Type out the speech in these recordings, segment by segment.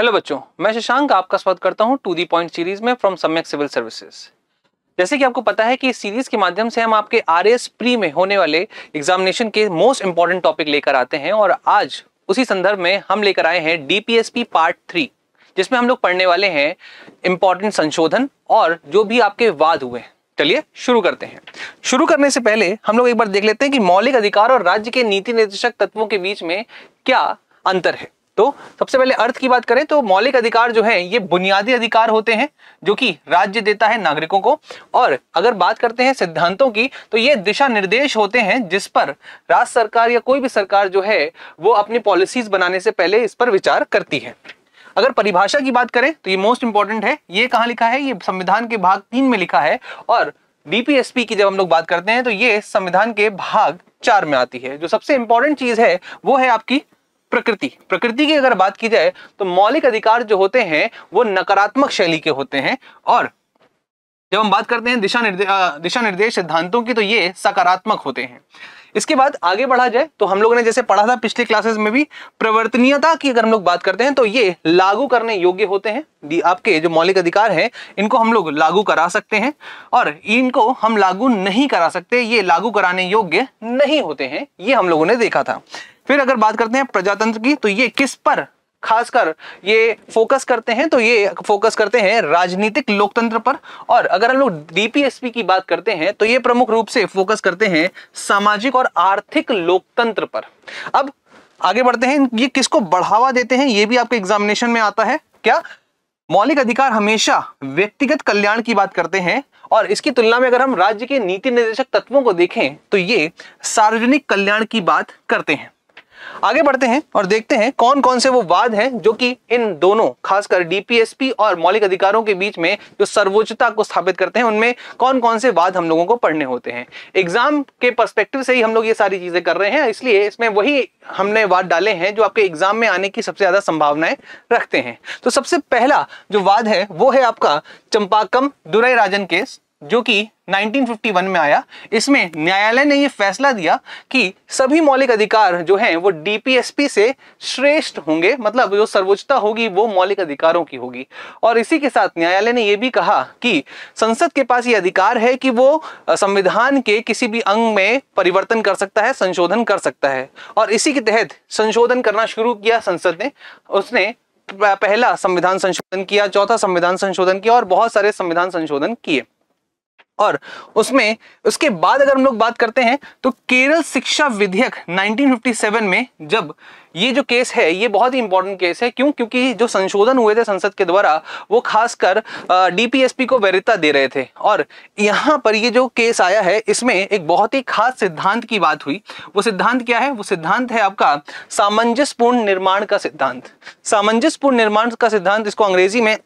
hello बच्चों मैं शशांक आपका स्वागत करता हूं टू दी पॉइंट सीरीज में फ्रॉम सम्यक सिविल सर्विसेज जैसे कि आपको पता है कि इस सीरीज के माध्यम से हम आपके आर एस प्री में होने वाले एग्जामिनेशन के मोस्ट इंपॉर्टेंट टॉपिक लेकर आते हैं और आज उसी संदर्भ में हम लेकर आए हैं डीपीएसपी पार्ट थ्री जिसमें हम लोग पढ़ने वाले हैं इंपॉर्टेंट संशोधन और जो भी आपके वाद हुए हैं चलिए शुरू करते हैं शुरू करने से पहले हम लोग एक बार देख लेते हैं कि मौलिक अधिकार और राज्य के नीति निर्देशक तत्वों के बीच में क्या अंतर है तो सबसे पहले अर्थ की बात करें तो मौलिक अधिकार जो है ये बुनियादी अधिकार होते हैं जो कि राज्य देता है नागरिकों को और अगर बात करते हैं सिद्धांतों की तो ये दिशा निर्देश होते हैं जिस पर राज्य सरकार या कोई भी सरकार जो है वो अपनी पॉलिसीज बनाने से पहले इस पर विचार करती है अगर परिभाषा की बात करें तो ये मोस्ट इंपॉर्टेंट है ये कहा लिखा है ये संविधान के भाग तीन में लिखा है और डीपीएसपी की जब हम लोग बात करते हैं तो ये संविधान के भाग चार में आती है जो सबसे इंपॉर्टेंट चीज है वो है आपकी प्रकृति प्रकृति की अगर बात की जाए तो मौलिक अधिकार जो होते हैं वो नकारात्मक शैली के होते हैं और जब हम बात करते हैं दिशा निर्दे, दिशा निर्देश सिद्धांतों की तो ये सकारात्मक होते हैं इसके बाद आगे बढ़ा जाए तो हम लोगों ने जैसे पढ़ा था पिछले क्लासेस में भी प्रवर्तनीयता की अगर हम लोग बात करते हैं तो ये लागू करने योग्य होते हैं आपके जो मौलिक अधिकार हैं इनको हम लोग लागू करा सकते हैं और इनको हम लागू नहीं करा सकते ये लागू कराने योग्य नहीं होते हैं ये हम लोगों ने देखा था फिर अगर बात करते हैं प्रजातंत्र की तो ये किस पर खासकर ये फोकस करते हैं तो ये फोकस करते हैं राजनीतिक लोकतंत्र पर और अगर हम लोग डीपीएसपी की बात करते हैं तो ये प्रमुख रूप से फोकस करते हैं सामाजिक और आर्थिक लोकतंत्र पर अब आगे बढ़ते हैं ये किसको बढ़ावा देते हैं ये भी आपके एग्जामिनेशन में आता है क्या मौलिक अधिकार हमेशा व्यक्तिगत कल्याण की बात करते हैं और इसकी तुलना में अगर हम राज्य के नीति निर्देशक तत्वों को देखें तो ये सार्वजनिक कल्याण की बात करते हैं आगे बढ़ते हैं और देखते हैं कौन कौन से वो वाद हैं जो कि इन दोनों खासकर डीपीएसपी और मौलिक अधिकारों के बीच में जो सर्वोच्चता को स्थापित करते हैं उनमें कौन कौन से वाद हम लोगों को पढ़ने होते हैं एग्जाम के परस्पेक्टिव से ही हम लोग ये सारी चीजें कर रहे हैं इसलिए इसमें वही हमने वाद डाले हैं जो आपके एग्जाम में आने की सबसे ज्यादा संभावनाएं रखते हैं तो सबसे पहला जो वाद है वो है आपका चंपाकम दुरई राजन केस जो कि 1951 में आया इसमें न्यायालय ने यह फैसला दिया कि सभी मौलिक अधिकार जो हैं वो डीपीएसपी से श्रेष्ठ होंगे मतलब जो सर्वोच्चता होगी वो मौलिक अधिकारों की होगी और इसी के साथ न्यायालय ने यह भी कहा कि संसद के पास ये अधिकार है कि वो संविधान के किसी भी अंग में परिवर्तन कर सकता है संशोधन कर सकता है और इसी के तहत संशोधन करना शुरू किया संसद ने उसने पहला संविधान संशोधन किया चौथा संविधान संशोधन किया और बहुत सारे संविधान संशोधन किए और उसमें उसके बाद अगर हम लोग बात करते हैं तो केरल शिक्षा विधेयक 1957 में जब ये जो केस है ये बहुत ही इंपॉर्टेंट केस है क्यों क्योंकि जो संशोधन हुए थे संसद के द्वारा वो खासकर डीपीएसपी को वैधता दे रहे थे और यहाँ पर ये जो केस आया है इसमें एक बहुत ही खास सिद्धांत की बात हुई वो सिद्धांत क्या है वो सिद्धांत है आपका सामंजस्यपूर्ण निर्माण का सिद्धांत सामंजस्यपूर्ण निर्माण का सिद्धांत इसको अंग्रेजी में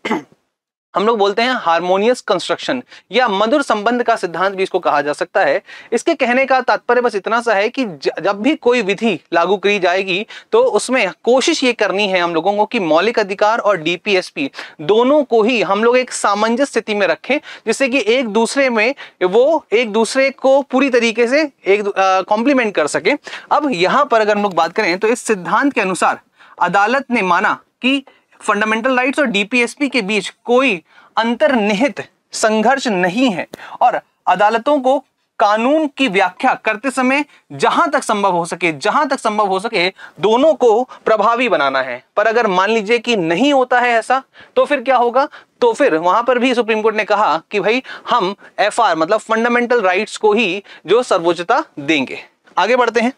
हम लोग बोलते हैं हारमोनियस कंस्ट्रक्शन या मधुर संबंध का सिद्धांत भी इसको कहा जा सकता है इसके कहने का तात्पर्य बस इतना सा है कि जब भी कोई विधि लागू करी जाएगी तो उसमें कोशिश ये करनी है हम लोगों को कि मौलिक अधिकार और डीपीएसपी दोनों को ही हम लोग एक सामंजस्य स्थिति में रखें जिससे कि एक दूसरे में वो एक दूसरे को पूरी तरीके से एक कॉम्प्लीमेंट कर सके अब यहाँ पर अगर हम लोग बात करें तो इस सिद्धांत के अनुसार अदालत ने माना कि फंडामेंटल राइट्स और डीपीएसपी के बीच कोई अंतर्निहित संघर्ष नहीं है और अदालतों को कानून की व्याख्या करते समय जहां तक संभव हो सके जहां तक संभव हो सके दोनों को प्रभावी बनाना है पर अगर मान लीजिए कि नहीं होता है ऐसा तो फिर क्या होगा तो फिर वहां पर भी सुप्रीम कोर्ट ने कहा कि भाई हम एफआर मतलब फंडामेंटल राइट्स को ही जो सर्वोच्चता देंगे आगे बढ़ते हैं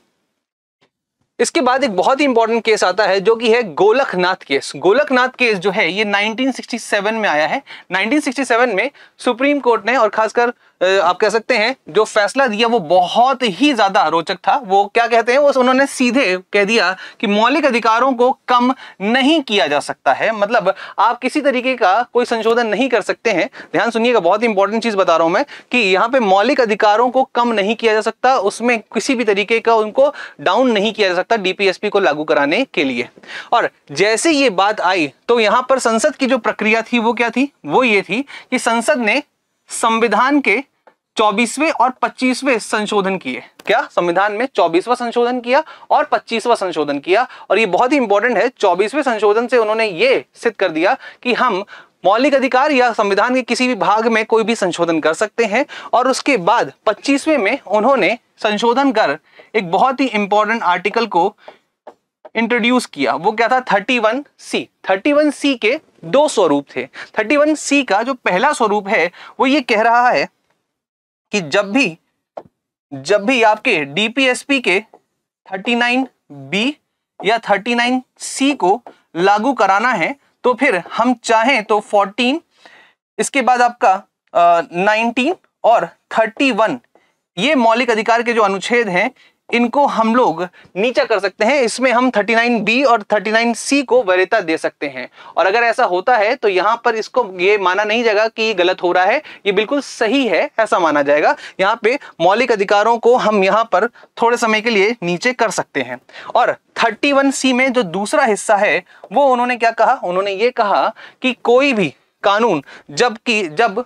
इसके बाद एक बहुत ही इंपॉर्टेंट केस आता है जो कि है गोलकनाथ केस गोलकनाथ केस जो है ये 1967 में आया है 1967 में सुप्रीम कोर्ट ने और खासकर आप कह सकते हैं जो फैसला दिया वो बहुत ही ज्यादा रोचक था वो क्या कहते हैं वो उन्होंने सीधे कह दिया कि मौलिक अधिकारों को कम नहीं किया जा सकता है मतलब आप किसी तरीके का कोई संशोधन नहीं कर सकते हैं ध्यान सुनिएगा बहुत ही इंपॉर्टेंट चीज बता रहा हूं मैं कि यहाँ पे मौलिक अधिकारों को कम नहीं किया जा सकता उसमें किसी भी तरीके का उनको डाउन नहीं किया जा सकता डीपीएसपी को लागू कराने के लिए और जैसे ये बात आई तो यहां पर संसद की जो प्रक्रिया थी वो क्या थी वो ये थी कि संसद ने संविधान के चौबीसवें और पच्चीसवें संशोधन किए क्या संविधान में चौबीसवा संशोधन किया और पच्चीसवा संशोधन किया और ये बहुत ही इंपॉर्टेंट है चौबीसवें संशोधन से उन्होंने ये सिद्ध कर दिया कि हम मौलिक अधिकार या संविधान के किसी भी भाग में कोई भी संशोधन कर सकते हैं और उसके बाद पच्चीसवें में उन्होंने संशोधन कर एक बहुत ही इंपॉर्टेंट आर्टिकल को इंट्रोड्यूस किया वो क्या था 31C 31C के दो स्वरूप थे 31C का जो पहला स्वरूप है वो ये कह रहा है कि जब भी जब भी आपके डीपीएसपी के 39B या 39C को लागू कराना है तो फिर हम चाहें तो 14 इसके बाद आपका आ, 19 और 31 ये मौलिक अधिकार के जो अनुच्छेद हैं इनको हम लोग नीचा कर सकते हैं इसमें हम 39B और 39C को वरीयता दे सकते हैं और अगर ऐसा होता है तो यहाँ पर इसको ये माना नहीं जाएगा कि ये गलत हो रहा है ये बिल्कुल सही है ऐसा माना जाएगा यहाँ पे मौलिक अधिकारों को हम यहाँ पर थोड़े समय के लिए नीचे कर सकते हैं और 31C में जो दूसरा हिस्सा है वो उन्होंने क्या कहा उन्होंने ये कहा कि कोई भी कानून जबकि जब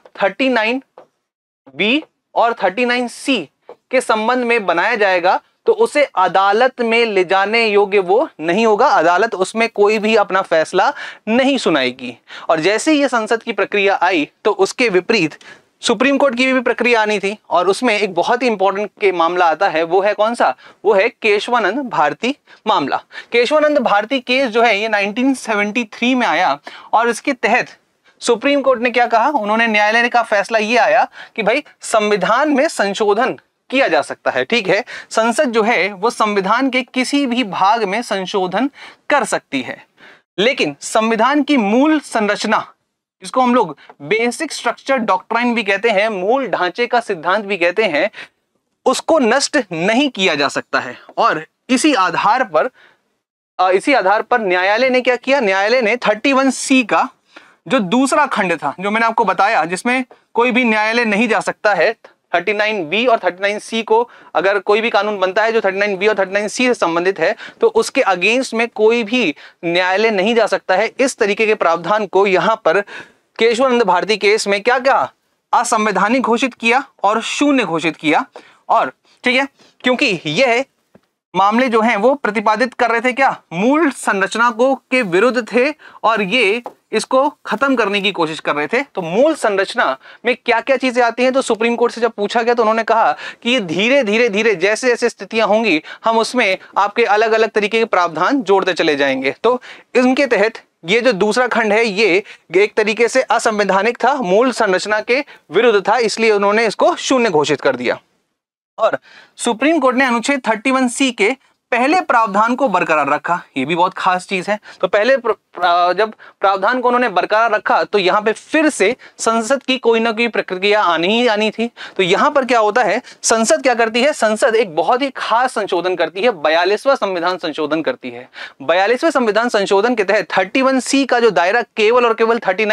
बी और सी के संबंध में बनाया जाएगा तो उसे अदालत में ले जाने योग्य वो नहीं होगा अदालत उसमें कोई भी अपना फैसला नहीं सुनाएगी और जैसे ही ये संसद की प्रक्रिया आई तो उसके विपरीत सुप्रीम कोर्ट की भी प्रक्रिया आनी थी और उसमें एक बहुत ही इंपॉर्टेंट के मामला आता है वो है कौन सा वो है केशवानंद भारती मामला केशवानंद भारती केस जो है ये 1973 में आया और इसके तहत सुप्रीम कोर्ट ने क्या कहा उन्होंने न्यायालय का फैसला ये आया कि भाई संविधान में संशोधन किया जा सकता है ठीक है संसद जो है वो संविधान के किसी भी भाग में संशोधन कर सकती है लेकिन संविधान की मूल संरचना इसको हम लोग बेसिक स्ट्रक्चर डॉक्ट्राइन भी कहते हैं मूल ढांचे का सिद्धांत भी कहते हैं उसको नष्ट नहीं किया जा सकता है और इसी आधार पर इसी आधार पर न्यायालय ने क्या किया न्यायालय ने 31 सी का जो दूसरा खंड था जो मैंने आपको बताया जिसमें कोई भी न्यायालय नहीं जा सकता है बी और सी को अगर कोई भी कानून बनता है जो बी और सी से संबंधित है तो उसके अगेंस्ट में कोई भी न्यायालय नहीं जा सकता है इस तरीके के प्रावधान को यहां पर केशवानंद भारती केस में क्या क्या असंवैधानिक घोषित किया और शून्य घोषित किया और ठीक है क्योंकि यह मामले जो हैं वो प्रतिपादित कर रहे थे क्या मूल संरचना को के विरुद्ध थे और ये इसको खत्म करने की कोशिश कर रहे थे तो मूल संरचना में क्या क्या चीजें आती हैं तो सुप्रीम कोर्ट से जब पूछा गया तो उन्होंने कहा कि ये धीरे धीरे धीरे जैसे जैसे स्थितियां होंगी हम उसमें आपके अलग अलग तरीके के प्रावधान जोड़ते चले जाएंगे तो इनके तहत ये जो दूसरा खंड है ये एक तरीके से असंवैधानिक था मूल संरचना के विरुद्ध था इसलिए उन्होंने इसको शून्य घोषित कर दिया और सुप्रीम कोर्ट ने अनुच्छेद 31 सी के पहले प्रावधान को बरकरार रखा ये भी बहुत खास चीज है तो पहले प्रा, जब प्रावधान को उन्होंने बरकरार रखा तो यहाँ पे फिर से संसद की कोई ना कोई प्रक्रिया आनी ही आनी थी तो यहाँ पर क्या होता है संसद क्या करती है संसद एक बहुत ही खास संशोधन करती है बयालीसवा संविधान संशोधन करती है बयालीसवें संविधान संशोधन के तहत थर्टी सी का जो दायरा केवल और केवल थर्टी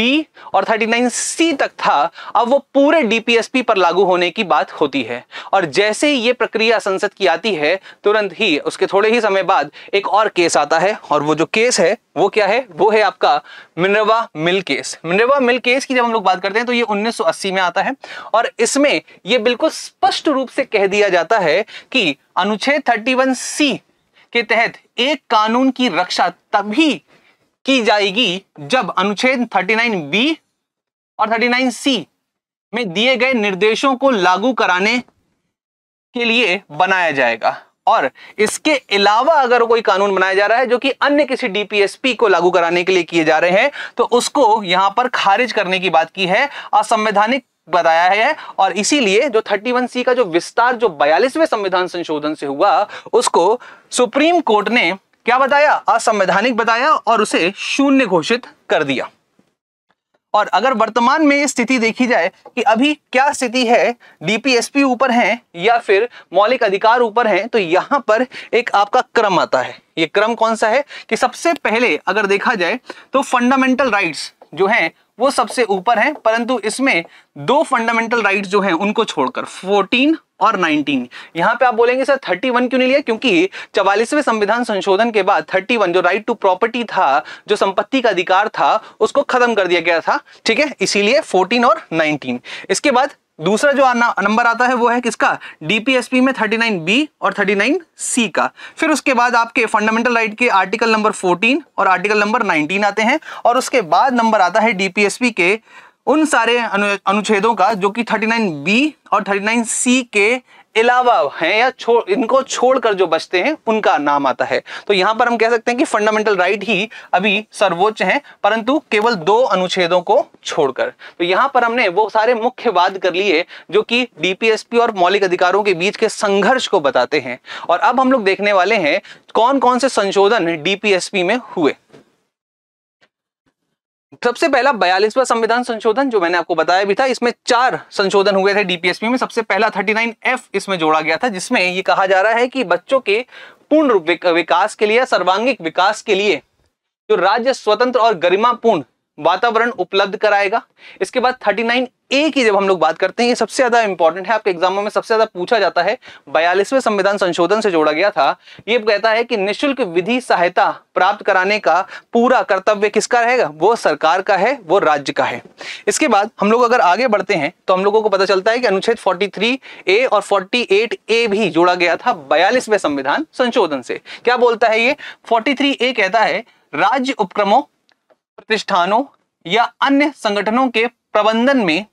बी और थर्टी सी तक था अब वो पूरे डीपीएसपी पर लागू होने की बात होती है और जैसे ही ये प्रक्रिया संसद की आती है तो तुरंत ही उसके थोड़े ही समय बाद एक और केस आता है और वो जो केस है वो क्या है वो है आपका Minerva mill case Minerva mill case की जब हम लोग बात करते हैं तो ये 1980 में आता है और इसमें ये बिल्कुल स्पष्ट रूप से कह दिया जाता है कि अनुच्छेद थर्टी सी के तहत एक कानून की रक्षा तभी की जाएगी जब अनुच्छेद थर्टी बी और थर्टी सी में दिए गए निर्देशों को लागू कराने के लिए बनाया जाएगा और इसके अलावा अगर कोई कानून बनाया जा रहा है जो कि अन्य किसी डीपीएसपी को लागू कराने के लिए किए जा रहे हैं तो उसको यहां पर खारिज करने की बात की है असंवैधानिक बताया है और इसीलिए जो 31 सी का जो विस्तार जो 42वें संविधान संशोधन से हुआ उसको सुप्रीम कोर्ट ने क्या बताया असंवैधानिक बताया और उसे शून्य घोषित कर दिया और अगर वर्तमान में स्थिति देखी जाए कि अभी क्या स्थिति है डीपीएसपी ऊपर है या फिर मौलिक अधिकार ऊपर है तो यहाँ पर एक आपका क्रम आता है ये क्रम कौन सा है कि सबसे पहले अगर देखा जाए तो फंडामेंटल राइट्स जो हैं वो सबसे ऊपर है परंतु इसमें दो फंडामेंटल राइट जो है उनको छोड़कर फोर्टीन और 19 यहां पे आप बोलेंगे सर 31 क्यों नहीं लिया क्योंकि चवालीसवें संविधान संशोधन के बाद 31 जो राइट टू प्रॉपर्टी था जो संपत्ति का अधिकार था उसको खत्म कर दिया गया था ठीक है इसीलिए 14 और 19 इसके बाद दूसरा जो नंबर आता है वो है किसका डीपीएसपी में बी और सी का फिर उसके बाद आपके फंडामेंटल राइट के आर्टिकल नंबर फोर्टीन और आर्टिकल नंबर नाइनटीन आते हैं और उसके बाद नंबर आता है डीपीएसपी के उन सारे अनु, अनुच्छेदों का जो कि बी और थर्टी नाइन सी के अलावा है या छोड़ इनको छोड़कर जो बचते हैं उनका नाम आता है तो यहां पर हम कह सकते हैं कि फंडामेंटल राइट ही अभी सर्वोच्च हैं परंतु केवल दो अनुच्छेदों को छोड़कर तो यहां पर हमने वो सारे मुख्य वाद कर लिए जो कि डीपीएसपी और मौलिक अधिकारों के बीच के संघर्ष को बताते हैं और अब हम लोग देखने वाले हैं कौन कौन से संशोधन डीपीएसपी में हुए सबसे पहला बयालीसवा संविधान संशोधन जो मैंने आपको बताया भी था इसमें चार संशोधन हुए थे डीपीएसपी में सबसे पहला 39F इसमें जोड़ा गया था जिसमें ये कहा जा रहा है कि बच्चों के पूर्ण विकास के लिए सर्वांगिक विकास के लिए जो राज्य स्वतंत्र और गरिमापूर्ण वातावरण उपलब्ध कराएगा इसके बाद 39 ए की जब हम लोग बात करते हैं ये सबसे ज्यादा इंपॉर्टेंट है आपके एग्जामों में सबसे ज्यादा पूछा जाता है बयालीसवें संविधान संशोधन से जोड़ा गया था ये कहता है कि निःशुल्क विधि सहायता प्राप्त कराने का पूरा कर्तव्य किसका रहेगा वो सरकार का है वो राज्य का है इसके बाद हम लोग अगर आगे बढ़ते हैं तो हम लोगों को पता चलता है कि अनुच्छेद फोर्टी ए और फोर्टी ए भी जोड़ा गया था बयालीसवें संविधान संशोधन से क्या बोलता है ये फोर्टी ए कहता है राज्य उपक्रमों प्रतिष्ठानों या अन्य संगठनों के प्रबंधन में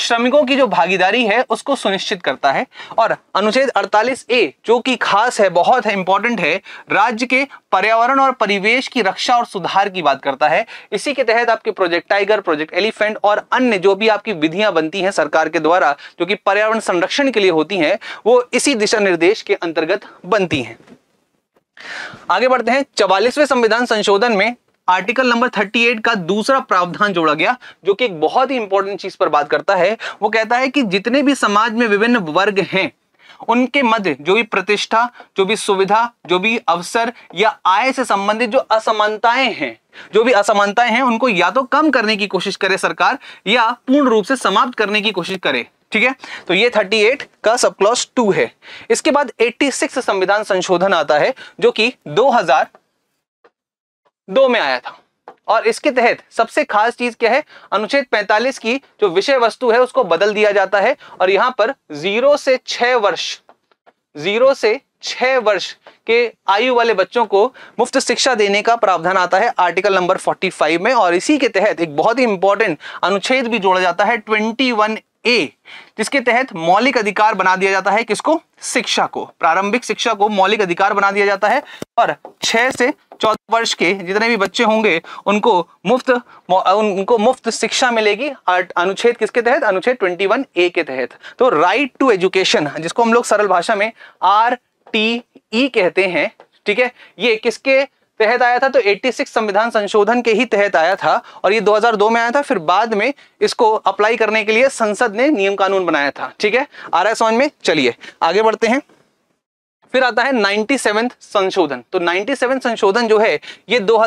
श्रमिकों की जो भागीदारी है उसको सुनिश्चित करता है और अनुच्छेद 48 ए जो कि खास है बहुत है इंपॉर्टेंट है राज्य के पर्यावरण और परिवेश की रक्षा और सुधार की बात करता है इसी के तहत आपके प्रोजेक्ट टाइगर प्रोजेक्ट एलिफेंट और अन्य जो भी आपकी विधियां बनती हैं सरकार के द्वारा जो कि पर्यावरण संरक्षण के लिए होती है वो इसी दिशा निर्देश के अंतर्गत बनती है आगे बढ़ते हैं चवालीसवें संविधान संशोधन में आर्टिकल नंबर 38 का दूसरा प्रावधान जोड़ा गया जो कि एक बहुत ही इंपॉर्टेंट चीज पर बात करता है वो कहता है कि जितने भी समाज में विभिन्न वर्ग हैं उनके मध्य जो भी प्रतिष्ठा जो भी सुविधा जो भी अवसर या आय से संबंधित जो असमानताएं हैं जो भी असमानताएं हैं उनको या तो कम करने की कोशिश करे सरकार या पूर्ण रूप से समाप्त करने की कोशिश करे ठीक है तो ये 38 का सब क्लॉस टू है इसके बाद 86 संविधान संशोधन आता है जो कि दो में आया था और इसके तहत सबसे खास चीज क्या है अनुच्छेद 45 की जो विषय वस्तु है उसको बदल दिया जाता है और यहां पर जीरो से छ वर्ष जीरो से छह वर्ष के आयु वाले बच्चों को मुफ्त शिक्षा देने का प्रावधान आता है आर्टिकल नंबर 45 में और इसी के तहत एक बहुत ही इंपॉर्टेंट अनुच्छेद भी जोड़ा जाता है 21 ए जिसके तहत मौलिक अधिकार बना दिया जाता है किसको शिक्षा को प्रारंभिक शिक्षा को मौलिक अधिकार बना दिया जाता है और छह से चौदह वर्ष के जितने भी बच्चे होंगे उनको मुफ्त उनको मुफ्त शिक्षा मिलेगी अनुच्छेद किसके तहत अनुच्छेद ट्वेंटी वन ए के तहत तो राइट टू एजुकेशन जिसको हम लोग सरल भाषा में आर टी ई कहते हैं ठीक है ये किसके तहत आया था तो 86 संविधान संशोधन के ही तहत आया था और ये 2002 में आया था फिर बाद में इसको अप्लाई करने के लिए संसद ने नियम कानून बनाया था ठीक है आर एस वन में चलिए आगे बढ़ते हैं फिर आता है नाइन्टी संशोधन तो नाइन्टी संशोधन जो है ये दो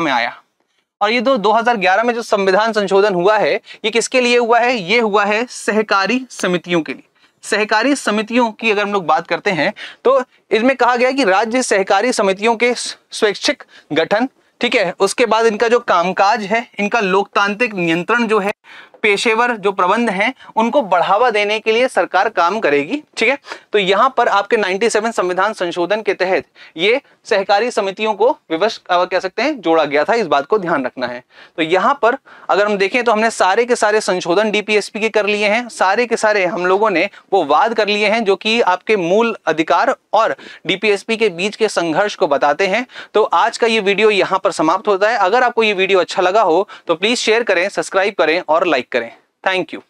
में आया और ये दो 2011 में जो संविधान संशोधन हुआ है ये किसके लिए हुआ है ये हुआ है सहकारी समितियों के लिए सहकारी समितियों की अगर हम लोग बात करते हैं तो इसमें कहा गया कि राज्य सहकारी समितियों के स्वैच्छिक गठन ठीक है उसके बाद इनका जो कामकाज है इनका लोकतांत्रिक नियंत्रण जो है पेशेवर जो प्रबंध हैं उनको बढ़ावा देने के लिए सरकार काम करेगी ठीक है तो यहाँ पर आपके 97 संविधान संशोधन के तहत ये सहकारी समितियों को विवश कह सकते हैं जोड़ा गया था इस बात को ध्यान रखना है तो यहाँ पर अगर हम देखें तो हमने सारे के सारे संशोधन डीपीएसपी के कर लिए हैं सारे के सारे हम लोगों ने वो वाद कर लिए हैं जो कि आपके मूल अधिकार और डीपीएसपी के बीच के संघर्ष को बताते हैं तो आज का ये वीडियो यहाँ पर समाप्त होता है अगर आपको ये वीडियो अच्छा लगा हो तो प्लीज शेयर करें सब्सक्राइब करें और लाइक करें थैंक यू